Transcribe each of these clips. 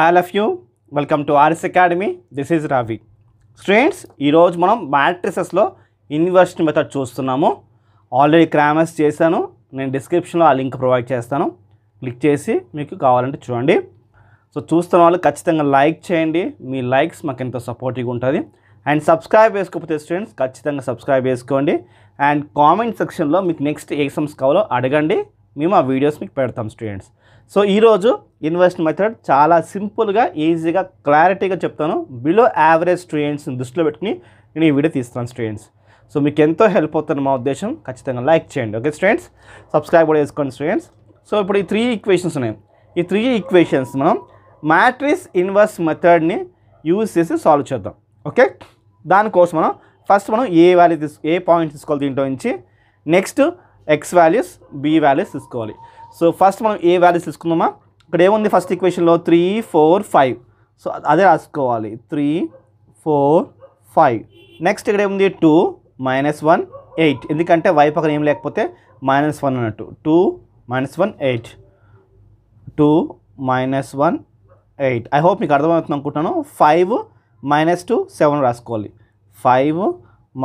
All of you welcome to RS academy this is Ravi students ఈరోజు మనం మ్యాట్రిసెస్లో inversion method చూస్తున్నాము ఆల్రెడీ క్రామర్స్ చేశాను నేను డిస్క్రిప్షన్లో ఆ లింక్ ప్రొవైడ్ చేస్తాను క్లిక్ చేసి మీకు కావాలంటే చూడండి సో చూస్తున్న వాళ్ళు ఖచ్చితంగా లైక్ చేయండి మీ లైక్స్ మాకు ఎంతో సపోర్టివ్గా ఉంటుంది అండ్ సబ్స్క్రైబ్ చేసుకోకపోతే స్టూడెంట్స్ ఖచ్చితంగా సబ్స్క్రైబ్ చేసుకోండి అండ్ కామెంట్ సెక్షన్లో మీకు నెక్స్ట్ ఎగ్జామ్స్ కావాలో అడగండి మేము ఆ వీడియోస్ మీకు పెడతాం స్టూడెంట్స్ సో ఈరోజు ఇన్వెస్ట్ మెథడ్ చాలా సింపుల్గా ఈజీగా క్లారిటీగా చెప్తాను బిలో యావరేజ్ స్టూడెంట్స్ని దృష్టిలో పెట్టుకుని నేను ఈ వీడియో తీస్తాను స్టూడెంట్స్ సో మీకు ఎంతో హెల్ప్ అవుతుంది మా ఉద్దేశం ఖచ్చితంగా లైక్ చేయండి ఓకే స్టూడెంట్స్ సబ్స్క్రైబ్ కూడా చేసుకోండి స్టూడెంట్స్ సో ఇప్పుడు ఈ త్రీ ఈక్వేషన్స్ ఉన్నాయి ఈ త్రీ ఈక్వేషన్స్ మనం మ్యాట్రిస్ ఇన్వర్స్ మెథడ్ని యూజ్ చేసి సాల్వ్ చేద్దాం ఓకే దానికోసం మనం ఫస్ట్ మనం ఏ వాల్యూ తీసు ఏ పాయింట్ తీసుకోవాలి దీంట్లో నుంచి next X values B values తీసుకోవాలి సో ఫస్ట్ మనం ఏ వాల్యూస్ తీసుకుందామా ఇక్కడ ఏముంది ఫస్ట్ ఈక్వేషన్లో త్రీ ఫోర్ ఫైవ్ సో అదే రాసుకోవాలి త్రీ ఫోర్ ఫైవ్ నెక్స్ట్ ఇక్కడ ఏముంది టూ మైనస్ వన్ ఎయిట్ ఎందుకంటే వై పక్కన ఏం లేకపోతే మైనస్ వన్ అన్నట్టు two minus one eight two minus one eight I hope మీకు అర్థమవుతుంది అనుకుంటున్నాను ఫైవ్ మైనస్ టు సెవెన్ రాసుకోవాలి five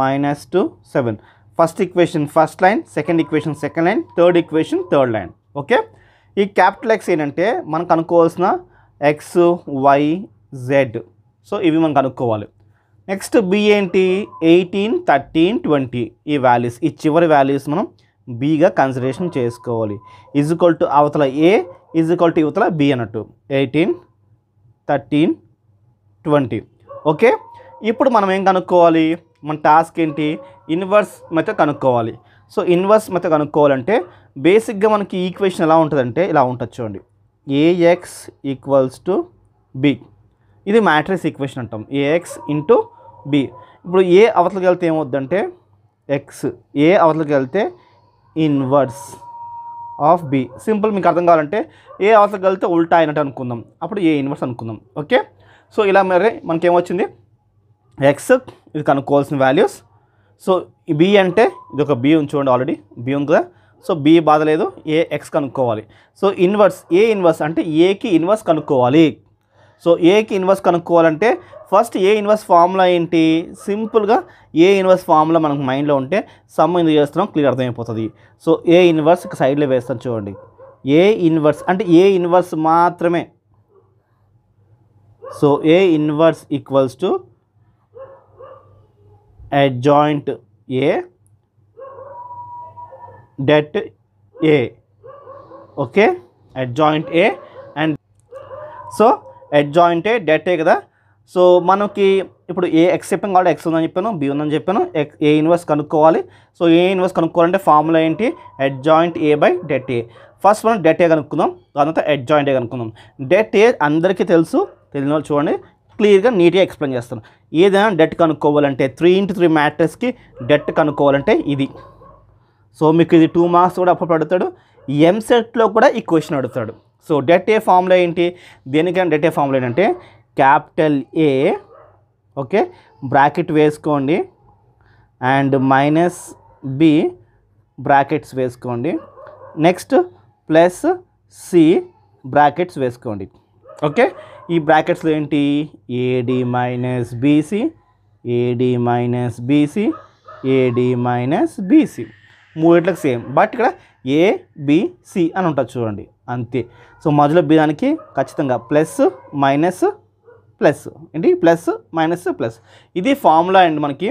minus two seven first equation first line second equation second line third equation third line okay ఈ capital X ఏంటంటే మనం కనుక్కోవాల్సిన X Y Z so ఇవి మనం కనుక్కోవాలి నెక్స్ట్ బి ఏంటి ఎయిటీన్ థర్టీన్ ట్వంటీ ఈ వాల్యూస్ ఈ చివరి వాల్యూస్ మనం బీగా కన్సిడరేషన్ చేసుకోవాలి ఈజ్ ఈక్వల్ టు అవతల ఏ ఈజ్ ఈక్వల్ టు ఇవతల బి అన్నట్టు ఎయిటీన్ థర్టీన్ ట్వంటీ ఓకే ఇప్పుడు మనం ఏం కనుక్కోవాలి మన టాస్క్ ఏంటి ఇన్వర్స్ మెథడ్ కనుక్కోవాలి సో ఇన్వర్స్ మెథడ్ కనుక్కోవాలంటే బేసిక్గా మనకి ఈక్వేషన్ ఎలా ఉంటుందంటే ఇలా ఉంటుంది చూడండి ఏఎక్స్ ఈక్వల్స్ టు బి ఇది మ్యాట్రిక్స్ ఈక్వేషన్ అంటాం ఏఎక్స్ ఇంటూ బి ఇప్పుడు ఏ అవతలకి వెళ్తే ఏమవుద్దంటే ఎక్స్ ఏ అవతలకి వెళ్తే ఇన్వర్స్ ఆఫ్ బి సింపుల్ మీకు అర్థం కావాలంటే ఏ అవతలకి వెళ్తే ఉల్టా అయినట్టు అనుకుందాం అప్పుడు ఏ ఇన్వర్స్ అనుకుందాం ఓకే సో ఇలా మరి మనకేమొచ్చింది ఎక్స్ ఇది కనుక్కోవాల్సిన వాల్యూస్ సో బి అంటే ఇది ఒక బి ఉంచుకోండి ఆల్రెడీ బి ఉంది కదా సో బి బాధ లేదు ఏ ఎక్స్ కనుక్కోవాలి సో ఇన్వర్స్ ఏ ఇన్వర్స్ అంటే ఏకి ఇన్వర్స్ కనుక్కోవాలి సో ఏకి ఇన్వర్స్ కనుక్కోవాలంటే ఫస్ట్ ఏ ఇన్వర్స్ ఫార్ములా ఏంటి సింపుల్గా ఏ ఇన్వర్స్ ఫార్ములా మనకు మైండ్లో ఉంటే సమ్ ఎందుకు చేస్తున్నాం క్లియర్ అర్థమైపోతుంది సో ఏ ఇన్వర్స్ సైడ్లో వేస్తాను చూడండి ఏ ఇన్వర్స్ అంటే ఏ ఇన్వర్స్ మాత్రమే so A inverse equals to adjoint A det debt A. Okay, adjoint A and so adjoint A det A కదా సో మనకి ఇప్పుడు ఏ ఎక్స్ చెప్పాం కాబట్టి ఎక్స్ ఉందని చెప్పాను బి ఉందని చెప్పాను ఏ ఇన్వర్స్ కనుక్కోవాలి సో ఏ ఇన్వర్స్ కనుక్కోవాలంటే ఫార్ములా ఏంటి adjoint A by det A first మనం డెట్ ఏ కనుక్కుందాం దాని తర్వాత అడ్జాయింట్ ఏ కనుక్కుందాం డెట్ ఏ అందరికీ తెలుసు తెలియని వాళ్ళు చూడండి క్లియర్గా నీట్గా ఎక్స్ప్లెయిన్ చేస్తాను ఏదైనా డెట్ కనుక్కోవాలంటే త్రీ ఇంటూ త్రీ మ్యాట్రిక్స్కి డెట్ కనుక్కోవాలంటే ఇది సో మీకు ఇది టూ మార్క్స్ కూడా అప్పుడు అడుగుతాడు ఎంసెట్లో కూడా ఈ క్వశ్చన్ అడుగుతాడు సో డెట్ ఏ ఫామ్లో ఏంటి దేనికైనా డెట్ ఏ ఫామ్లో ఏంటంటే క్యాపిటల్ ఏ ఓకే బ్రాకెట్ వేసుకోండి అండ్ మైనస్ బి బ్రాకెట్స్ వేసుకోండి నెక్స్ట్ ప్లస్ సి బ్రాకెట్స్ వేసుకోండి ఓకే ఈ బ్రాకెట్స్లో ఏంటి A D minus B C A D minus B C A D minus B C మూడిట్లకు సేమ్ బట్ ఇక్కడ ఏ బిసి అని ఉంటుంది చూడండి అంతే సో మధ్యలో బి దానికి ఖచ్చితంగా ప్లస్ మైనస్ ప్లస్ ఏంటి ప్లస్ మైనస్ ప్లస్ ఇది ఫార్ములా అండి మనకి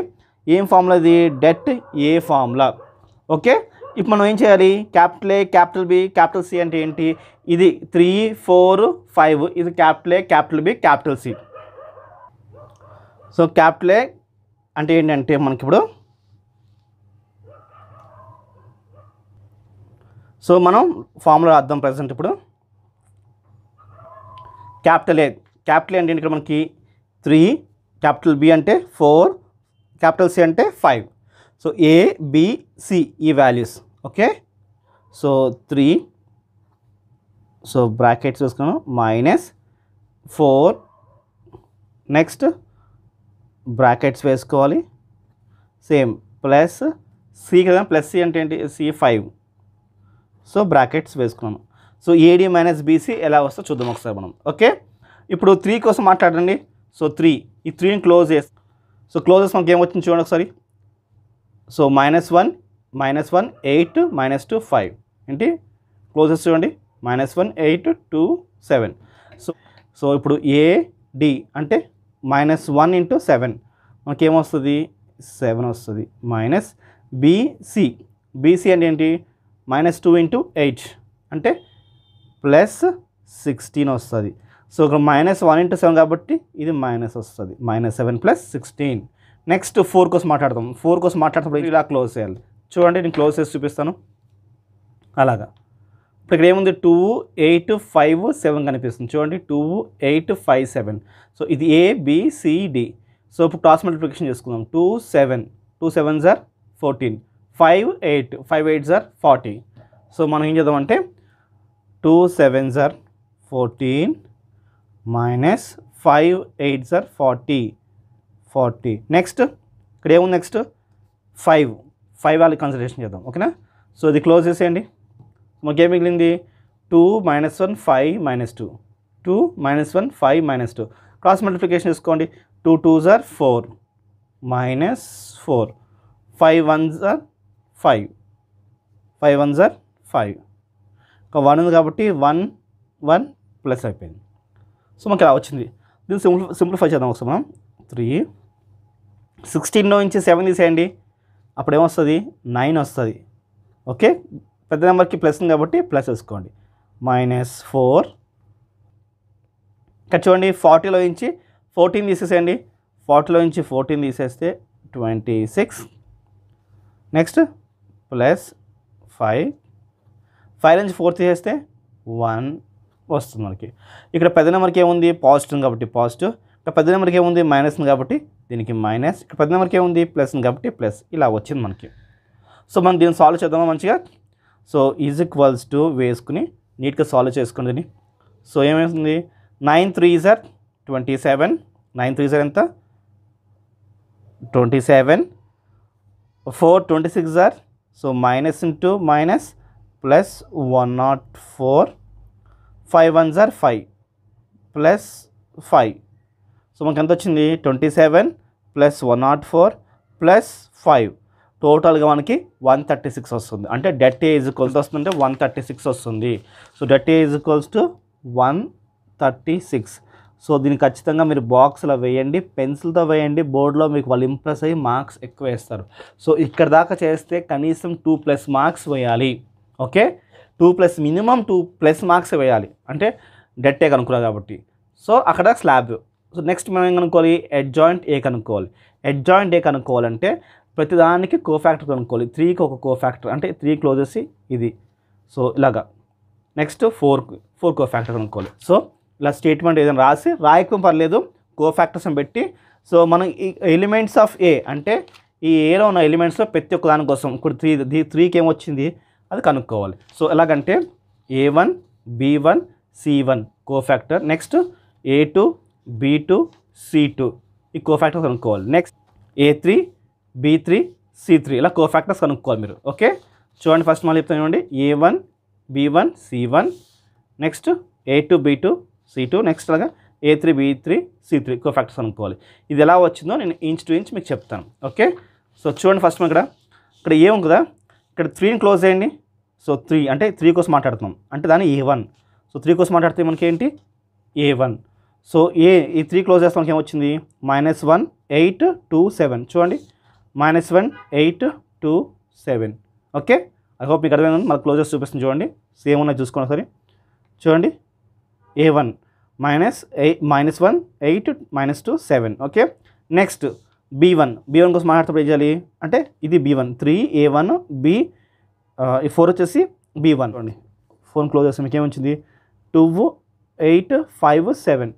ఏం ఫార్ములా ఇది డెట్ ఏ ఫార్ములా ఓకే ఇప్పుడు మనం ఏం చేయాలి capital A capital B capital C అంటే ఏంటి ఇది త్రీ ఫోర్ ఫైవ్ ఇది capital A capital B capital C so capital A అంటే ఏంటంటే మనకి ఇప్పుడు సో మనం ఫార్ములా రాద్దాం ప్రజెంట్ ఇప్పుడు క్యాపిటల్ ఏ క్యాపిటల్ అంటే ఇక్కడ మనకి త్రీ క్యాపిటల్ బి అంటే ఫోర్ క్యాపిటల్ సి అంటే ఫైవ్ సో ఏ బిసి ఈ values okay so three so brackets చూసుకున్నాం మైనస్ ఫోర్ నెక్స్ట్ బ్రాకెట్స్ వేసుకోవాలి సేమ్ ప్లస్ సి కదా ప్లస్ సి అంటే ఏంటి సి ఫైవ్ సో బ్రాకెట్స్ వేసుకున్నాను సో ఏడీ మైనస్ బీసీ ఎలా వస్తో చూద్దాం ఒకసారి మనం ఓకే ఇప్పుడు త్రీ కోసం మాట్లాడండి సో త్రీ ఈ త్రీని క్లోజ్ చేసి సో క్లోజెస్ మనకి ఏమొచ్చింది చూడండి ఒకసారి so minus one minus one eight minus two five ఏంటి క్లోజెస్ చూడండి minus one eight two seven so so ఇప్పుడు ఏడి అంటే మైనస్ వన్ ఇంటూ సెవెన్ మనకేమొస్తుంది సెవెన్ వస్తుంది మైనస్ బీసీ బీసీ అంటే ఏంటి మైనస్ టూ ఇంటూ ఎయిట్ అంటే ప్లస్ సిక్స్టీన్ వస్తుంది సో ఇక్కడ మైనస్ వన్ ఇంటూ సెవెన్ కాబట్టి ఇది మైనస్ వస్తుంది minus seven plus sixteen next four కోసం మాట్లాడతాం ఫోర్ కోసం మాట్లాడుతున్నప్పుడు ఇలా క్లోజ్ చేయాలి చూడండి నేను క్లోజ్ చేసి చూపిస్తాను అలాగా ఇప్పుడు ఇక్కడ ఏముంది టూ ఎయిట్ ఫైవ్ సెవెన్ కనిపిస్తుంది చూడండి two eight five seven so ఇది ఏబిసిడి సో ఇప్పుడు క్రాస్ మల్టిప్లికేషన్ చేసుకుందాం టూ సెవెన్ టూ సెవెన్ సార్ fourteen five eight five eight జర్ ఫార్టీ సో మనం ఏం చేద్దామంటే టూ సెవెన్ జర్ ఫోర్టీన్ మైనస్ ఫైవ్ ఎయిట్ జార్ ఫార్టీ ఫార్టీ నెక్స్ట్ ఇక్కడ ఏముంది నెక్స్ట్ ఫైవ్ ఫైవ్ వాళ్ళకి కన్సిడరేషన్ చేద్దాం ఓకేనా సో ఇది క్లోజ్ చేసేయండి మాకేం మిగిలింది two minus one five minus two two minus one five minus two cross multiplication చేసుకోండి టూ టూ జర్ four minus four five one జార్ ఫైవ్ ఫైవ్ వన్ జర్ ఫైవ్ ఒక వన్ ఉంది కాబట్టి వన్ వన్ ప్లస్ అయిపోయింది సో మనకి ఇలా వచ్చింది దీన్ని సింప్లి సింప్లిఫై చేద్దాం ఒకసారి మనం త్రీ సిక్స్టీన్లో నుంచి సెవెన్ తీసేయండి అప్పుడు ఏమొస్తుంది నైన్ వస్తుంది ఓకే పెద్ద నెంబర్కి ప్లస్ ఉంది కాబట్టి ప్లస్ వేసుకోండి మైనస్ ఫోర్ ఇక్కడ చూడండి ఫార్టీలో నుంచి ఫోర్టీన్ తీసేసేయండి ఫార్టీలో నుంచి ఫోర్టీన్ తీసేస్తే twenty six next plus five five నుంచి ఫోర్ తీసేస్తే వన్ వస్తుంది మనకి ఇక్కడ పెద్ద నెంబర్కి ఏముంది పాజిటివ్ కాబట్టి పాజిటివ్ ఇక్కడ పెద్ద నెంబర్కి ఏముంది మైనస్ కాబట్టి దీనికి మైనస్ ఇక్కడ పెద్ద నెంబర్కి ఏముంది ప్లస్ కాబట్టి ప్లస్ ఇలా వచ్చింది మనకి సో మనం దీన్ని సాల్వ్ చేద్దామా మంచిగా సో ఈజ్ ఈక్వల్స్ టు వేసుకుని నీట్గా సాల్వ్ చేసుకుని దీన్ని సో ఏమేస్తుంది నైన్ త్రీ సార్ ట్వంటీ సెవెన్ నైన్ త్రీ సార్ ఎంత twenty seven four twenty six సార్ so minus into minus plus one naught four five one జార్ ఫైవ్ ప్లస్ ఫైవ్ సో మనకు ఎంత వచ్చింది twenty seven plus one naught four plus five టోటల్గా మనకి one thirty six వస్తుంది అంటే డెట్ ఏ ఈజ్ ఈక్వల్స్ వస్తుంటే వన్ థర్టీ సిక్స్ వస్తుంది so det A is equals to one thirty six so దీన్ని ఖచ్చితంగా మీరు బాక్స్లో వేయండి పెన్సిల్తో వేయండి బోర్డులో మీకు వాళ్ళు ఇంప్రెస్ అయ్యి మార్క్స్ ఎక్కువ వేస్తారు సో ఇక్కడ దాకా చేస్తే కనీసం టూ ప్లస్ మార్క్స్ వేయాలి okay two plus minimum two plus marks వేయాలి అంటే డెట్టే కనుక్కున్నా కాబట్టి సో అక్కడ స్లాబ్ సో నెక్స్ట్ మనం ఏం కనుక్కోవాలి జాయింట్ ఏ కనుక్కోవాలి జాయింట్ ఏ కనుక్కోవాలంటే ప్రతిదానికి కో ఫ్యాక్టర్ కనుక్కోవాలి త్రీకి ఒక కో ఫ్యాక్టర్ అంటే త్రీ క్లోజెస్ ఇది సో ఇలాగా next four four cofactor కనుక్కోవాలి సో ఇలా స్టేట్మెంట్ ఏదైనా రాసి రాయకం పర్లేదు కో ఫ్యాక్టర్స్ని పెట్టి సో మనం ఈ ఎలిమెంట్స్ ఆఫ్ ఏ అంటే ఈ ఏలో ఉన్న ఎలిమెంట్స్లో ప్రతి ఒక్క దానికోసం ఇప్పుడు త్రీ త్రీకి ఏమొచ్చింది అది కనుక్కోవాలి సో ఎలాగంటే A one B one C one cofactor next A two B two C two ఈ కో ఫ్యాక్టర్స్ కనుక్కోవాలి next A three B three C three ఇలా కో ఫ్యాక్టర్స్ కనుక్కోవాలి మీరు ఓకే చూడండి ఫస్ట్ మళ్ళీ చెప్తాను ఏమండి A one B one C one next A two B two C two next అలాగా A three B three C three cofactors అనుకోవాలి ఇది ఎలా వచ్చిందో నేను ఇంచ్ టు ఇంచ్ మీకు చెప్తాను ఓకే సో చూడండి ఫస్ట్ మనం ఇక్కడ ఇక్కడ ఏ ఉంది కదా ఇక్కడ త్రీని క్లోజ్ చేయండి సో త్రీ అంటే త్రీ కోసం మాట్లాడుతున్నాం అంటే దాన్ని ఏ వన్ సో త్రీ కోసం మాట్లాడితే మనకి ఏంటి ఏ వన్ సో ఏ ఈ త్రీ క్లోజ్ చేస్తే మనకి ఏమొచ్చింది minus one eight two seven చూడండి minus one eight two seven okay I hope మీకు అర్థమైంది మనకు క్లోజెస్ చూపిస్తుంది చూడండి సేమ్ ఉన్నాయి చూసుకోండి సరే చూడండి ఏ వన్ మైనస్ ఎయి minus one eight minus two seven okay next B one B one కోసం మాట్లాడుతూ ఏం చేయాలి అంటే ఇది B one three A one B ఈ ఫోర్ వచ్చేసి బీ వన్ అండి ఫోన్ క్లోజ్ చేస్తే మీకు ఏమొచ్చింది two eight five seven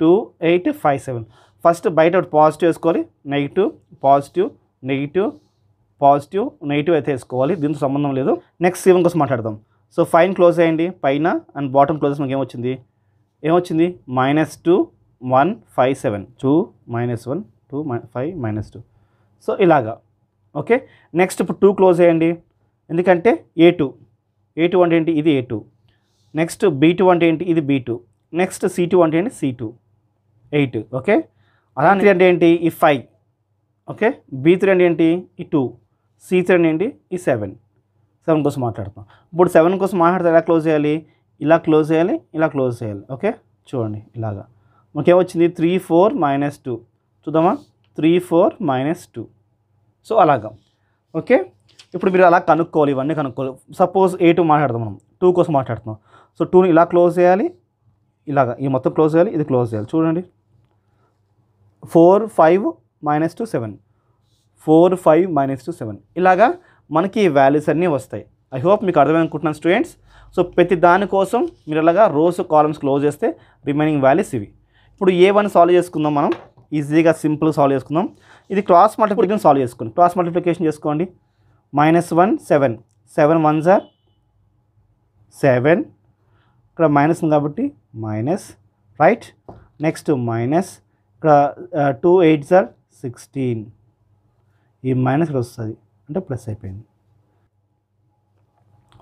two eight five seven first బయట ఒకటి పాజిటివ్ వేసుకోవాలి negative positive negative positive negative అయితే వేసుకోవాలి దీంతో సంబంధం లేదు నెక్స్ట్ సెవెన్ కోసం మాట్లాడదాం సో ఫైన్ క్లోజ్ చేయండి పైన అండ్ బాటమ్ క్లోజ్ మనకి ఏమొచ్చింది ఏమొచ్చింది minus two one five seven two minus one two మై ఫైవ్ మైనస్ టూ సో ఇలాగా ఓకే నెక్స్ట్ ఇప్పుడు టూ క్లోజ్ చేయండి ఎందుకంటే ఏ టూ ఏ టూ అంటే ఏంటి ఇది A two next B two అంటే ఏంటి ఇది B two next C two అంటే ఏంటి సీ టూ ఎయిట్ ఓకే అలా త్రీ అంటే ఏంటి ఈ ఫైవ్ ఓకే బీ త్రీ అంటే ఏంటి ఈ టూ సి త్రీ అంటే ఏంటి ఈ సెవెన్ సెవెన్ కోసం మాట్లాడుతాం ఇప్పుడు సెవెన్ కోసం మాట్లాడితే ఎలా క్లోజ్ చేయాలి ఇలా క్లోజ్ చేయాలి ఇలా క్లోజ్ చేయాలి ఓకే చూడండి ఇలాగా మాకేమొచ్చింది త్రీ ఫోర్ మైనస్ టూ చూద్దామా three four minus two so అలాగా ఓకే ఇప్పుడు మీరు అలా కనుక్కోవాలి ఇవన్నీ కనుక్కోవాలి సపోజ్ ఏ టూ మాట్లాడదాం మనం టూ కోసం మాట్లాడుతున్నాం సో టూని ఇలా క్లోజ్ చేయాలి ఇలాగా ఈ మొత్తం క్లోజ్ చేయాలి ఇది క్లోజ్ చేయాలి చూడండి four five minus two seven four five minus two seven ఇలాగా మనకి ఈ వాల్యూస్ అన్నీ వస్తాయి ఐ హోప్ మీకు అర్థమైనా అనుకుంటున్నాను స్టూడెంట్స్ సో ప్రతి దానికోసం మీరు అలాగా రోజు కాలమ్స్ క్లోజ్ చేస్తే రిమైనింగ్ వాల్యూస్ ఇవి ఇప్పుడు ఏ వన్ సాల్వ్ చేసుకుందాం మనం ఈజీగా సింపుల్ సాల్వ్ చేసుకుందాం ఇది క్రాస్ మల్టిప్లికేషన్ సాల్వ్ చేసుకోండి క్రాస్ మల్టిప్లికేషన్ చేసుకోండి minus one seven seven one జార్ సెవెన్ ఇక్కడ మైనస్ ఉంది కాబట్టి మైనస్ రైట్ నెక్స్ట్ మైనస్ ఇక్కడ టూ ఎయిట్ సార్ సిక్స్టీన్ ఈ మైనస్ ఇక్కడ వస్తుంది అంటే ప్లస్ అయిపోయింది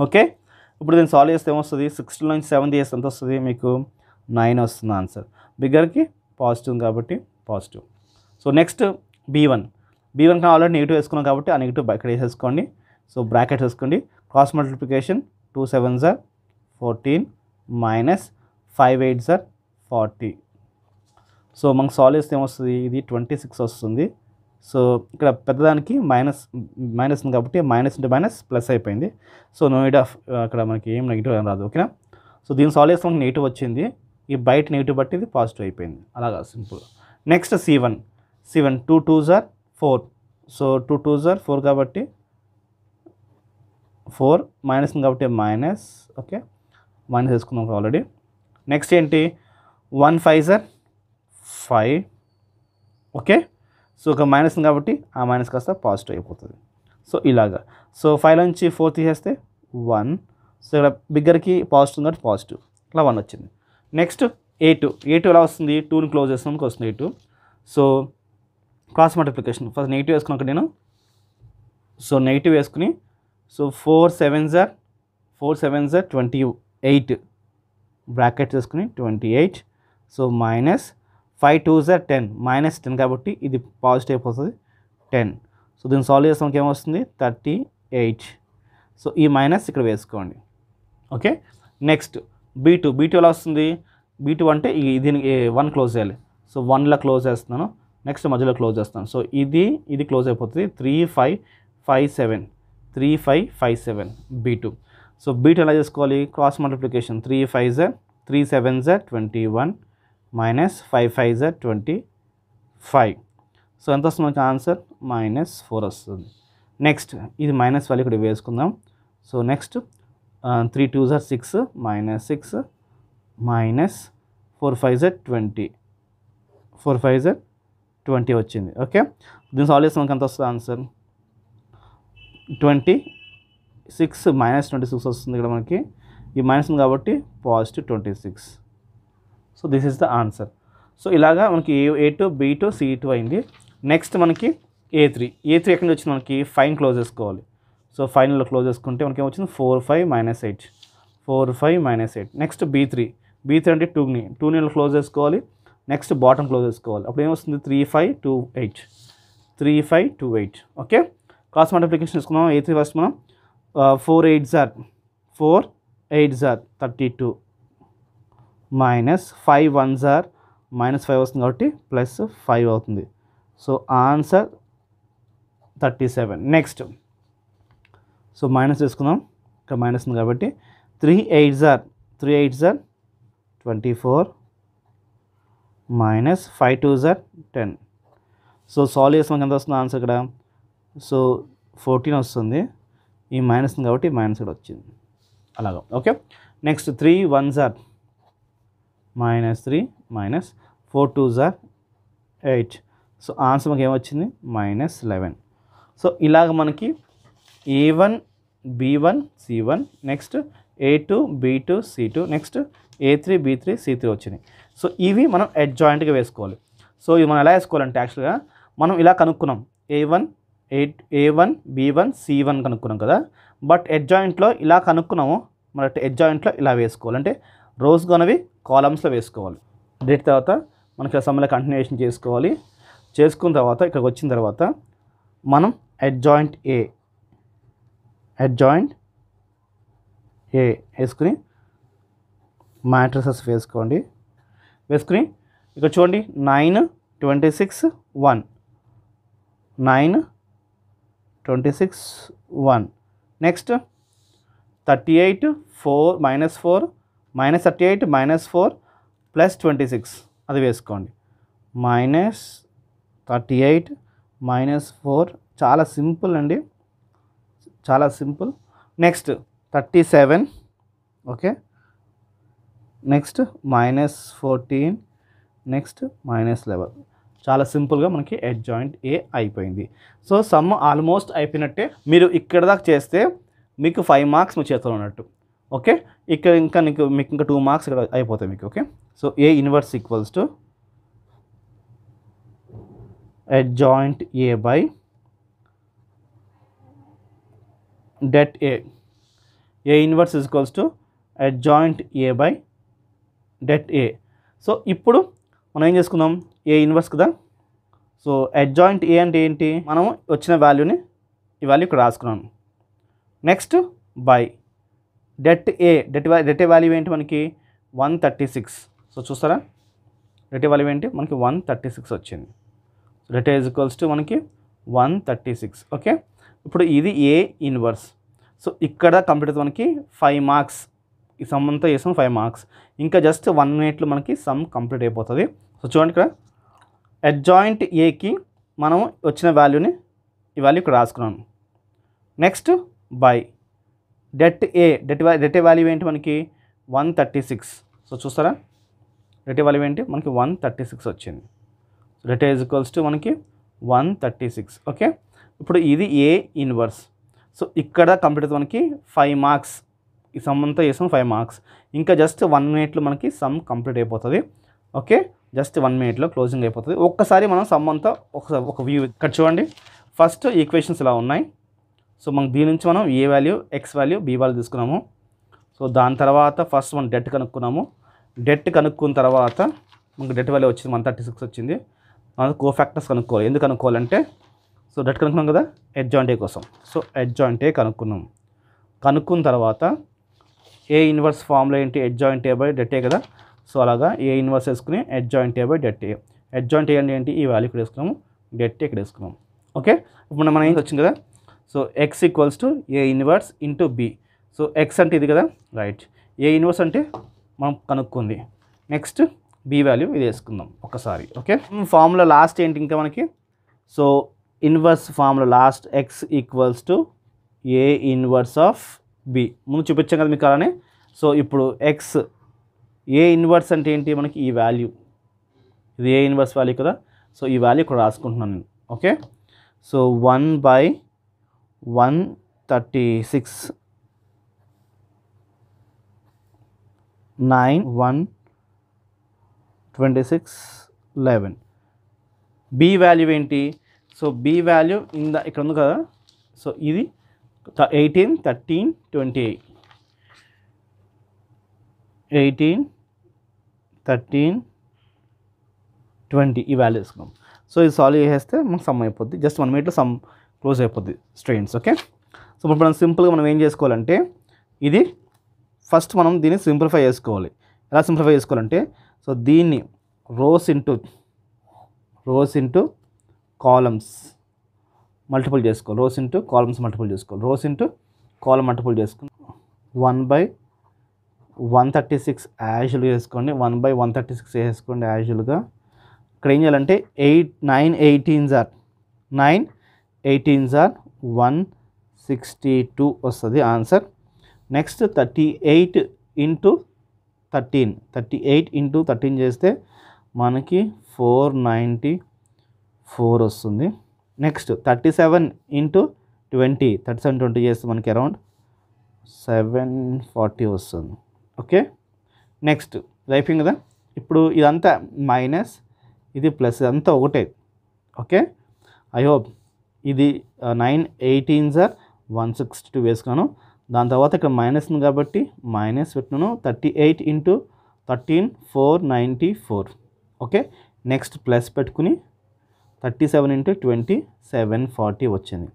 ఓకే ఇప్పుడు దీన్ని సాల్వ్ చేస్తే ఏమొస్తుంది సిక్స్టీన్ నుంచి సెవెన్ చేస్తే ఎంత వస్తుంది మీకు నైన్ వస్తుంది ఆన్సర్ బిగ్గర్కి పాజిటివ్ కాబట్టి positive so next B one B one already negative వేసుకున్నాం కాబట్టి ఆ నెగిటివ్ ఇక్కడ వేసేసుకోండి సో బ్రాకెట్ వేసుకోండి క్రాస్ మల్టిప్లికేషన్ టూ సెవెన్ సార్ ఫోర్టీన్ మైనస్ ఫైవ్ ఎయిట్ సార్ ఫార్టీ సో మనకు సాల్వ్ చేస్తే ఏమొస్తుంది ఇది ట్వంటీ సిక్స్ వస్తుంది సో ఇక్కడ పెద్దదానికి మైనస్ మైనస్ ఉంది కాబట్టి మైనస్ ఇంటూ మైనస్ ప్లస్ అయిపోయింది సో నో ఇడ్ ఆఫ్ అక్కడ మనకి ఏం నెగిటివ్ ఏం రాదు ఓకేనా సో దీన్ని సాల్వ్ చేస్తాం నెగిటివ్ వచ్చింది ఈ బయట నెగిటివ్ బట్టి ఇది పాజిటివ్ అయిపోయింది అలాగా simple next C one C one two two జార్ ఫోర్ సో టూ టూ జార్ ఫోర్ కాబట్టి ఫోర్ మైనస్ ఉంది కాబట్టి మైనస్ ఓకే మైనస్ వేసుకున్నాం ఆల్రెడీ నెక్స్ట్ ఏంటి వన్ ఫైవ్ జార్ ఫైవ్ ఓకే సో ఒక మైనస్ కాబట్టి ఆ మైనస్ కాస్త పాజిటివ్ అయిపోతుంది సో ఇలాగా సో ఫైవ్ నుంచి ఫోర్ తీసేస్తే వన్ సో ఇక్కడ బిగ్గర్కి పాజిటివ్ ఉంది పాజిటివ్ ఇట్లా వన్ వచ్చింది next A two A two ఎలా వస్తుంది టూని క్లోజ్ చేసినందుకు వస్తుంది A two so cross multiplication first negative వేసుకున్నాక నేను సో నెగిటివ్ వేసుకుని సో ఫోర్ సెవెన్ జార్ ఫోర్ సెవెన్ జార్ ట్వంటీ ఎయిట్ బ్రాకెట్ వేసుకుని twenty eight so minus five two జర్ టెన్ మైనస్ టెన్ కాబట్టి ఇది పాజిటివ్ అయిపోతుంది టెన్ సో దీన్ని సాల్వ్ చేస్తే మనకి ఏమొస్తుంది థర్టీ ఎయిట్ సో ఈ మైనస్ ఇక్కడ వేసుకోండి okay next B two B two ఎలా వస్తుంది బీ టూ అంటే దీనికి వన్ క్లోజ్ చేయాలి సో వన్లో క్లోజ్ చేస్తున్నాను నెక్స్ట్ మధ్యలో క్లోజ్ చేస్తాను సో ఇది ఇది క్లోజ్ అయిపోతుంది three five five seven three five five seven B two so B two ఎలా చేసుకోవాలి క్రాస్ మల్టిప్లికేషన్ త్రీ ఫైవ్ జెడ్ త్రీ సెవెన్ జెడ్ twenty one minus five five జా ట్వంటీ ఫైవ్ సో ఎంత వస్తుంది మనకి ఆన్సర్ మైనస్ ఫోర్ వస్తుంది నెక్స్ట్ ఇది మైనస్ వాళ్ళు ఇక్కడ వేసుకుందాం సో నెక్స్ట్ త్రీ టూ జార్ six minus six minus four five జెడ్ ట్వంటీ ఫోర్ ఫైవ్ జెడ్ ట్వంటీ వచ్చింది ఓకే దీని సాల్వ్ చేస్తే మనకు ఎంత వస్తుంది answer twenty six minus twenty six వస్తుంది ఇక్కడ మనకి ఈ మైనస్ ఉంది కాబట్టి positive twenty six so this is the answer so ఇలాగా మనకి A A two B two C two అయింది నెక్స్ట్ మనకి ఏ త్రీ ఏ త్రీ ఎక్కడి నుంచి మనకి ఫైన్ క్లోజ్ చేసుకోవాలి సో ఫైనల్లో క్లోజ్ చేసుకుంటే మనకి ఏమొచ్చింది four five minus eight four five minus eight next B three B three అంటే టూని టూని క్లోజ్ చేసుకోవాలి నెక్స్ట్ బాటమ్ క్లోజ్ చేసుకోవాలి అప్పుడు ఏమొస్తుంది three five two eight three five two eight okay cross multiplication తీసుకున్నాం ఏ త్రీ ఫస్ట్ మనం four eight జార్ ఫోర్ ఎయిట్ జార్ thirty two minus five ones are minus five వస్తుంది కాబట్టి ప్లస్ ఫైవ్ అవుతుంది so answer thirty seven next so minus తీసుకుందాం ఇక్కడ minus ఉంది కాబట్టి త్రీ ఎయిట్ జార్ త్రీ ఎయిట్ జార్ twenty four minus five two జార్ టెన్ సో సాల్వ్ చేసి ఎంత వస్తుంది ఆన్సర్ ఇక్కడ సో ఫోర్టీన్ వస్తుంది ఈ మైనస్ ఉంది కాబట్టి మైనస్ కూడా వచ్చింది అలాగా ఓకే నెక్స్ట్ త్రీ వన్ జార్ minus three minus four two జార్ ఎయిట్ సో ఆన్సర్ మాకు ఏమొచ్చింది మైనస్ లెవెన్ సో ఇలాగ మనకి A one B one C one next A two B two C two next A three B three C three వచ్చినాయి so ఇవి మనం ఎడ్ జాయింట్గా వేసుకోవాలి so ఇవి మనం ఎలా వేసుకోవాలంటే యాక్చువల్గా మనం ఇలా కనుక్కున్నాం A one A A one B one C one కనుక్కున్నాం కదా బట్ ఎడ్ జాయింట్లో ఇలా కనుక్కున్నాము మన ఎడ్ జాయింట్లో ఇలా వేసుకోవాలి అంటే రోస్ కొనవి కాలమ్స్లో వేసుకోవాలి డేట్ తర్వాత మనకి సమ్మెలో కంటిన్యూషన్ చేసుకోవాలి చేసుకున్న తర్వాత ఇక్కడికి వచ్చిన తర్వాత మనం అడ్జాయింట్ ఏ అడ్జాయింట్ ఏ వేసుకుని మ్యాట్రసెస్ వేసుకోండి వేసుకుని ఇక్కడ చూడండి nine twenty six one nine twenty six one next thirty eight four minus four minus thirty eight minus four plus twenty six అది వేసుకోండి minus thirty eight minus four చాలా సింపుల్ అండి చాలా simple next thirty seven okay next minus fourteen next minus eleven చాలా సింపుల్గా మనకి ఎడ్ joint A అయిపోయింది so some almost అయిపోయినట్టే మీరు ఇక్కడ దాకా చేస్తే మీకు ఫైవ్ మార్క్స్ మీ చేతిలో ఉన్నట్టు ఓకే ఇక్కడ ఇంకా నీకు మీకు ఇంకా టూ మార్క్స్ ఇక్కడ అయిపోతాయి మీకు okay so A inverse equals to adjoint A by det A A inverse equals to adjoint A by det A so ఇప్పుడు మనం ఏం చేసుకుందాం ఏ ఇన్వర్స్ కదా సో అడ్జాయింట్ ఏ అంటే ఏంటి మనం వచ్చిన వాల్యూని ఈ వాల్యూ ఇక్కడ రాసుకున్నాను next by det A det det A value ఏంటి మనకి వన్ థర్టీ సిక్స్ సో చూస్తారా డెట్ ఏ వాల్యూ ఏంటి మనకి వన్ థర్టీ సిక్స్ వచ్చింది so det A equals to మనకి వన్ థర్టీ సిక్స్ ఓకే ఇప్పుడు ఇది ఏ ఇన్వర్స్ సో ఇక్కడ కంప్లీట్ మనకి ఫైవ్ మార్క్స్ ఈ సమ్ అంతా చేసాం ఫైవ్ మార్క్స్ ఇంకా జస్ట్ వన్ మినిట్లో మనకి సమ్ కంప్లీట్ అయిపోతుంది సో చూడండి ఇక్కడ అడ్జాయింట్ ఏకి మనం వచ్చిన వాల్యూని ఈ వాల్యూ ఇక్కడ రాసుకున్నాను next by det A det det value ఏంటి మనకి వన్ థర్టీ సిక్స్ సో చూస్తారా డెట్ వాల్యూ ఏంటి మనకి వన్ థర్టీ సిక్స్ వచ్చింది డెట్ ఏజ్ ఈక్వల్స్ టు మనకి వన్ థర్టీ సిక్స్ ఓకే ఇప్పుడు ఇది ఏ ఇన్వర్స్ సో ఇక్కడ కంప్లీట్ మనకి ఫైవ్ మార్క్స్ ఈ సమ్ అంతా చేసాం ఫైవ్ మార్క్స్ ఇంకా జస్ట్ వన్ మినిట్లో మనకి సమ్ కంప్లీట్ అయిపోతుంది ఓకే జస్ట్ వన్ మినిట్లో క్లోజింగ్ అయిపోతుంది ఒక్కసారి మనం సమ్ అంతా ఒకసారి ఒక వ్యూ ఇక్కడ చూడండి ఫస్ట్ ఈక్వేషన్స్ ఇలా ఉన్నాయి సో మనకు దీని నుంచి మనం A value X value B value తీసుకున్నాము సో దాని తర్వాత ఫస్ట్ మనం డెట్ కనుక్కున్నాము డెట్ కనుక్కున్న తర్వాత మనకు డెట్ వాల్యూ వచ్చింది వన్ థర్టీ సిక్స్ వచ్చింది మనం ఫ్యాక్టర్స్ కనుక్కోవాలి ఎందుకు కనుక్కోవాలంటే సో డెట్ కనుక్కున్నాం కదా జాయింట్ ఏ కోసం సో జాయింట్ ఏ కనుక్కున్నాం కనుక్కున్న తర్వాత ఏ ఇన్వర్స్ ఫామ్లో ఏంటి joint A by det A కదా సో అలాగా ఏ ఇన్వర్స్ వేసుకుని joint A by det A joint A అంటే ఏంటి ఈ వాల్యూ ఇక్కడ వేసుకున్నాము డెట్ ఇక్కడ వేసుకున్నాము ఓకే ఇప్పుడు మనం ఏం వచ్చింది కదా so X equals to A inverse into B so X అంటే ఇది కదా రైట్ ఏ ఇన్వర్స్ అంటే మనం కనుక్కుంది నెక్స్ట్ బి వాల్యూ ఇది వేసుకుందాం ఒకసారి ఓకే ఫామ్లో లాస్ట్ ఏంటి ఇంకా మనకి సో ఇన్వర్స్ ఫామ్లో last X equals to A inverse of B ముందు చూపించాం కదా మీకు అలానే సో ఇప్పుడు ఎక్స్ ఏ ఇన్వర్స్ అంటే ఏంటి మనకి ఈ వాల్యూ ఇది ఏ ఇన్వర్స్ వాల్యూ కదా సో ఈ వాల్యూ ఇక్కడ రాసుకుంటున్నాను నేను okay so one by one thirty six nine one twenty six eleven B value ఏంటి సో బి వాల్యూ ఇంద ఇక్కడ ఉంది కదా సో ఇది eighteen thirteen twenty eight eighteen thirteen twenty ఈ వాల్యూ తీసుకున్నాం సో ఇది సాల్వ్ చేసేస్తే మనకు సమ్ అయిపోద్ది జస్ట్ వన్ మినిట్లో సమ్ క్లోజ్ అయిపోద్ది స్ట్రెయిన్స్ ఓకే సో ఇప్పుడు మనం సింపుల్గా మనం ఏం చేసుకోవాలంటే ఇది ఫస్ట్ మనం దీన్ని సింప్లిఫై చేసుకోవాలి ఎలా సింప్లిఫై చేసుకోవాలంటే సో దీన్ని rows into rows into columns multiple చేసుకోవాలి రోస్ ఇంటూ కాలమ్స్ మల్టిపుల్ చేసుకోవాలి రోస్ ఇంటూ కాలం మల్టిపుల్ చేసుకుని one by one thirty six యాజువల్గా వేసుకోండి one by one thirty six వేసుకోండి యాజువల్గా ఇక్కడ ఏం చేయాలంటే eight nine eighteens or nine eighteen జార్ వన్ సిక్స్టీ టూ వస్తుంది answer next thirty eight into thirteen thirty eight into thirteen చేస్తే మనకి ఫోర్ నైంటీ ఫోర్ వస్తుంది next thirty seven into twenty thirty seven twenty చేస్తే మనకి అరౌండ్ సెవెన్ ఫార్టీ వస్తుంది okay next లైఫింగ్ కదా ఇప్పుడు ఇదంతా మైనస్ ఇది ప్లస్ ఇదంతా ఒకటే ఓకే ఐ హోప్ ఇది nine eighteen sir one sixty two వేసుకున్నాను దాని తర్వాత ఇక్కడ మైనస్ ఉంది కాబట్టి మైనస్ పెట్టినాను thirty eight into thirteen four ninety four okay next plus పెట్టుకుని thirty seven into twenty seven forty వచ్చింది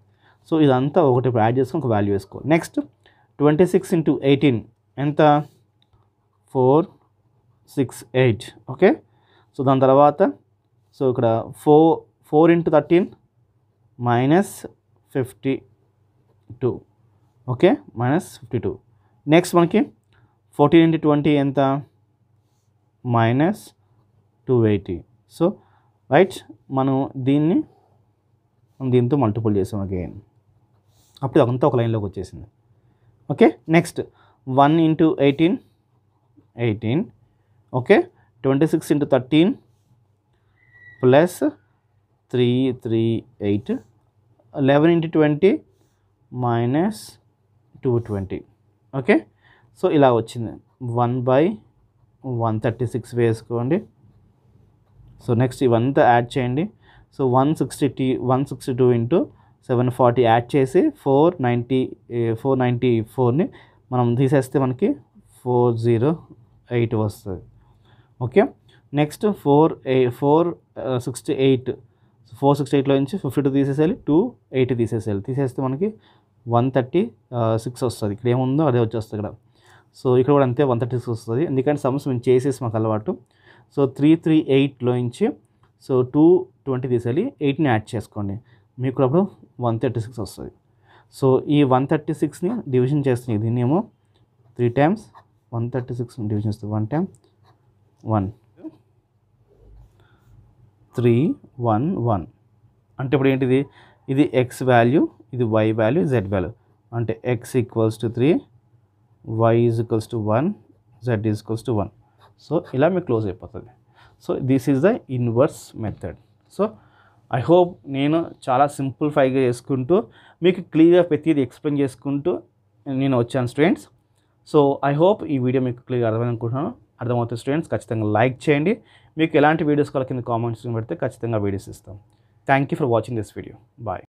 సో ఇదంతా ఒకటి ఇప్పుడు యాడ్ చేసుకుని ఒక వాల్యూ వేసుకో next twenty six into eighteen ఎంత four six eight okay so దాని తర్వాత సో ఇక్కడ four four into thirteen minus fifty two okay minus fifty two next మనకి ఫోర్టీన్ ఇంటూ ట్వంటీ ఎంత minus two eighty so right మనం దీన్ని దీంతో multiple చేసాం అగైన్ అప్పుడు అంతా ఒక లైన్లోకి వచ్చేసింది okay next one into eighteen eighteen okay twenty six into thirteen plus three three eight eleven into twenty minus two twenty okay so ఇలా వచ్చింది one by one thirty six వేసుకోండి సో నెక్స్ట్ ఇవంతా add చేయండి so one sixty టీ one sixty two into seven forty add చేసి four ninety four ninety ఫోర్ని మనం తీసేస్తే మనకి ఫోర్ జీరో ఎయిట్ వస్తుంది okay next four a four sixty eight four six ఎయిట్లో నుంచి ఫిఫ్టీ టూ తీసేసేయాలి టూ ఎయిటీ తీసేసేయాలి తీసేస్తే మనకి వన్ థర్టీ సిక్స్ వస్తుంది ఇక్కడ ఏముందో అదే వచ్చేస్తుంది ఇక్కడ సో ఇక్కడ కూడా అంతే వన్ థర్టీ సిక్స్ వస్తుంది ఎందుకంటే సమ్స్ మేము చేసేసి మాకు అలవాటు సో త్రీ త్రీ ఎయిట్లో నుంచి సో టూ ట్వంటీ తీసేయాలి ఎయిట్ని యాడ్ చేసుకోండి మీకు అప్పుడు వన్ థర్టీ సిక్స్ వస్తుంది సో ఈ వన్ థర్టీ సిక్స్ని డివిజన్ చేస్తున్నాయి దీన్ని ఏమో three times one thirty six division వస్తుంది one time one three one one అంటే ఇప్పుడు ఏంటిది ఇది ఎక్స్ వాల్యూ ఇది వై వాల్యూ జెడ్ వాల్యూ అంటే X equals to three Y is equals to one Z is equals to one so ఇలా మీకు close అయిపోతుంది so this is the inverse method so I hope నేను చాలా simple ఫైగా చేసుకుంటూ మీకు క్లియర్గా ప్రతిదీ ఎక్స్ప్లెయిన్ చేసుకుంటూ నేను వచ్చాను స్టూడెంట్స్ సో ఐ హోప్ ఈ వీడియో మీకు క్లియర్గా అర్థమైంది అనుకుంటున్నాను అర్థమవుతుంది స్టూడెంట్స్ ఖచ్చితంగా లైక్ చేయండి మీకు ఎలాంటి వీడియోస్ కావాలి కింద కామెంట్స్ పెడితే ఖచ్చితంగా వీడియోస్ ఇస్తాం thank you for watching this video bye